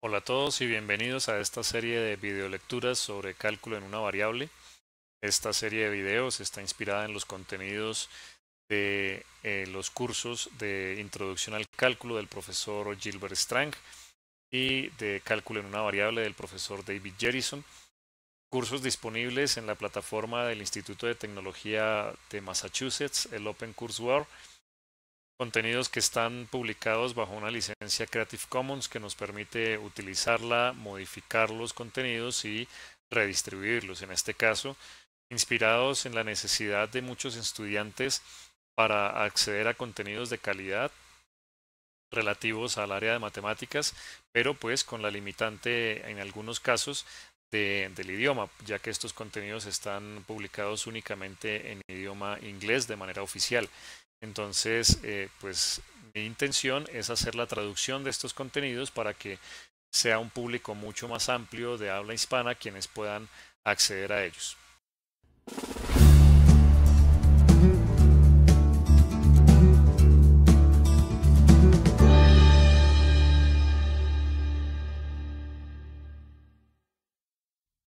Hola a todos y bienvenidos a esta serie de videolecturas sobre cálculo en una variable. Esta serie de videos está inspirada en los contenidos de eh, los cursos de Introducción al Cálculo del profesor Gilbert Strang y de Cálculo en una variable del profesor David Jerison. Cursos disponibles en la plataforma del Instituto de Tecnología de Massachusetts, el Open contenidos que están publicados bajo una licencia Creative Commons que nos permite utilizarla, modificar los contenidos y redistribuirlos. En este caso, inspirados en la necesidad de muchos estudiantes para acceder a contenidos de calidad relativos al área de matemáticas, pero pues con la limitante en algunos casos del idioma, ya que estos contenidos están publicados únicamente en idioma inglés de manera oficial. Entonces, eh, pues mi intención es hacer la traducción de estos contenidos para que sea un público mucho más amplio de habla hispana quienes puedan acceder a ellos.